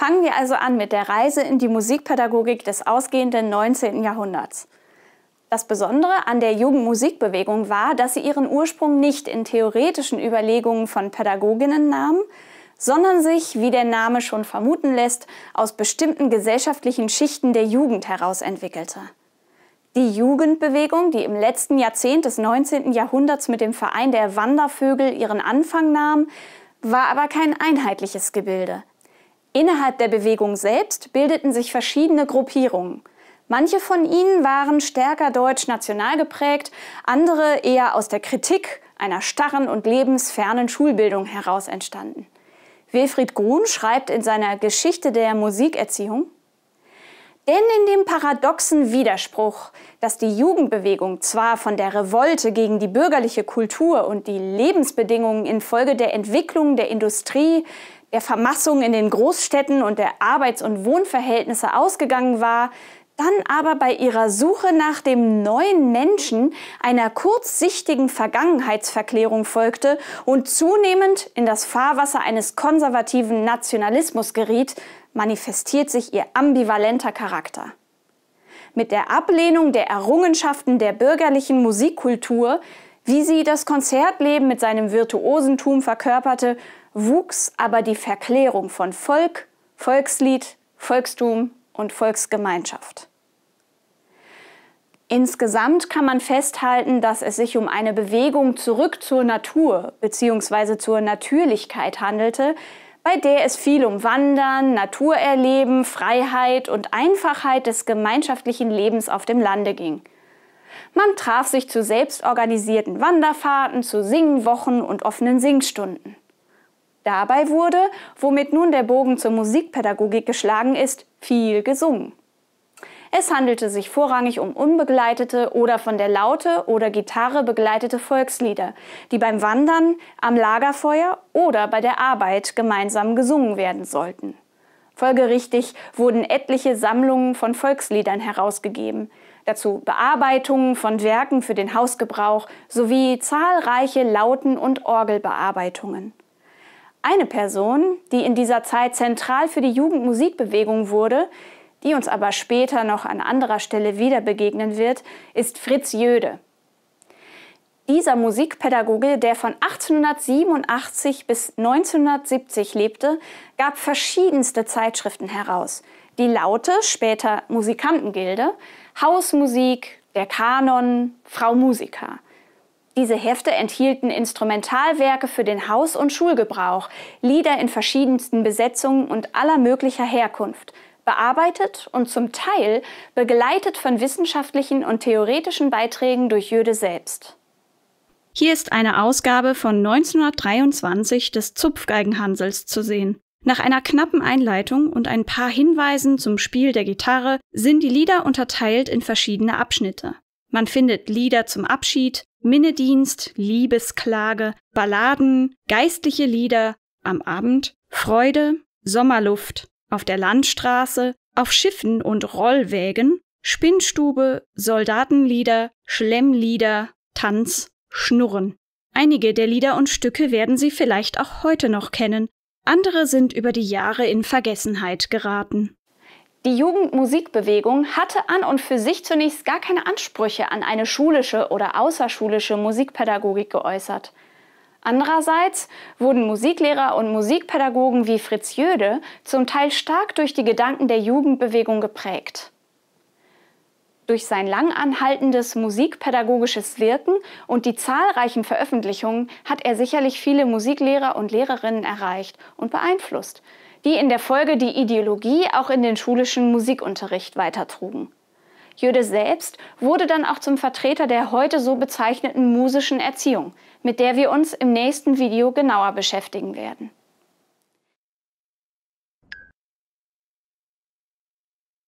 Fangen wir also an mit der Reise in die Musikpädagogik des ausgehenden 19. Jahrhunderts. Das Besondere an der Jugendmusikbewegung war, dass sie ihren Ursprung nicht in theoretischen Überlegungen von Pädagoginnen nahm, sondern sich, wie der Name schon vermuten lässt, aus bestimmten gesellschaftlichen Schichten der Jugend heraus entwickelte. Die Jugendbewegung, die im letzten Jahrzehnt des 19. Jahrhunderts mit dem Verein der Wandervögel ihren Anfang nahm, war aber kein einheitliches Gebilde. Innerhalb der Bewegung selbst bildeten sich verschiedene Gruppierungen. Manche von ihnen waren stärker deutsch-national geprägt, andere eher aus der Kritik einer starren und lebensfernen Schulbildung heraus entstanden. Wilfried Grun schreibt in seiner Geschichte der Musikerziehung, denn in dem paradoxen Widerspruch, dass die Jugendbewegung zwar von der Revolte gegen die bürgerliche Kultur und die Lebensbedingungen infolge der Entwicklung der Industrie, der Vermassung in den Großstädten und der Arbeits- und Wohnverhältnisse ausgegangen war, dann aber bei ihrer Suche nach dem neuen Menschen einer kurzsichtigen Vergangenheitsverklärung folgte und zunehmend in das Fahrwasser eines konservativen Nationalismus geriet, manifestiert sich ihr ambivalenter Charakter. Mit der Ablehnung der Errungenschaften der bürgerlichen Musikkultur, wie sie das Konzertleben mit seinem Virtuosentum verkörperte, wuchs aber die Verklärung von Volk, Volkslied, Volkstum und Volksgemeinschaft. Insgesamt kann man festhalten, dass es sich um eine Bewegung zurück zur Natur bzw. zur Natürlichkeit handelte, bei der es viel um Wandern, Naturerleben, Freiheit und Einfachheit des gemeinschaftlichen Lebens auf dem Lande ging. Man traf sich zu selbstorganisierten Wanderfahrten, zu Singwochen und offenen Singstunden. Dabei wurde, womit nun der Bogen zur Musikpädagogik geschlagen ist, viel gesungen. Es handelte sich vorrangig um unbegleitete oder von der Laute oder Gitarre begleitete Volkslieder, die beim Wandern, am Lagerfeuer oder bei der Arbeit gemeinsam gesungen werden sollten. Folgerichtig wurden etliche Sammlungen von Volksliedern herausgegeben, dazu Bearbeitungen von Werken für den Hausgebrauch sowie zahlreiche Lauten- und Orgelbearbeitungen. Eine Person, die in dieser Zeit zentral für die Jugendmusikbewegung wurde, die uns aber später noch an anderer Stelle wieder begegnen wird, ist Fritz Jöde. Dieser Musikpädagoge, der von 1887 bis 1970 lebte, gab verschiedenste Zeitschriften heraus. Die Laute, später Musikantengilde, Hausmusik, Der Kanon, Frau Musiker. Diese Hefte enthielten Instrumentalwerke für den Haus- und Schulgebrauch, Lieder in verschiedensten Besetzungen und aller möglicher Herkunft, bearbeitet und zum Teil begleitet von wissenschaftlichen und theoretischen Beiträgen durch Jöde selbst. Hier ist eine Ausgabe von 1923 des Zupfgeigenhansels zu sehen. Nach einer knappen Einleitung und ein paar Hinweisen zum Spiel der Gitarre sind die Lieder unterteilt in verschiedene Abschnitte. Man findet Lieder zum Abschied, Minnedienst, Liebesklage, Balladen, geistliche Lieder am Abend, Freude, Sommerluft, auf der Landstraße, auf Schiffen und Rollwägen, Spinnstube, Soldatenlieder, Schlemmlieder, Tanz, Schnurren. Einige der Lieder und Stücke werden Sie vielleicht auch heute noch kennen, andere sind über die Jahre in Vergessenheit geraten. Die Jugendmusikbewegung hatte an und für sich zunächst gar keine Ansprüche an eine schulische oder außerschulische Musikpädagogik geäußert. Andererseits wurden Musiklehrer und Musikpädagogen wie Fritz Jöde zum Teil stark durch die Gedanken der Jugendbewegung geprägt. Durch sein langanhaltendes musikpädagogisches Wirken und die zahlreichen Veröffentlichungen hat er sicherlich viele Musiklehrer und Lehrerinnen erreicht und beeinflusst, die in der Folge die Ideologie auch in den schulischen Musikunterricht weitertrugen. Jöde selbst wurde dann auch zum Vertreter der heute so bezeichneten musischen Erziehung, mit der wir uns im nächsten Video genauer beschäftigen werden.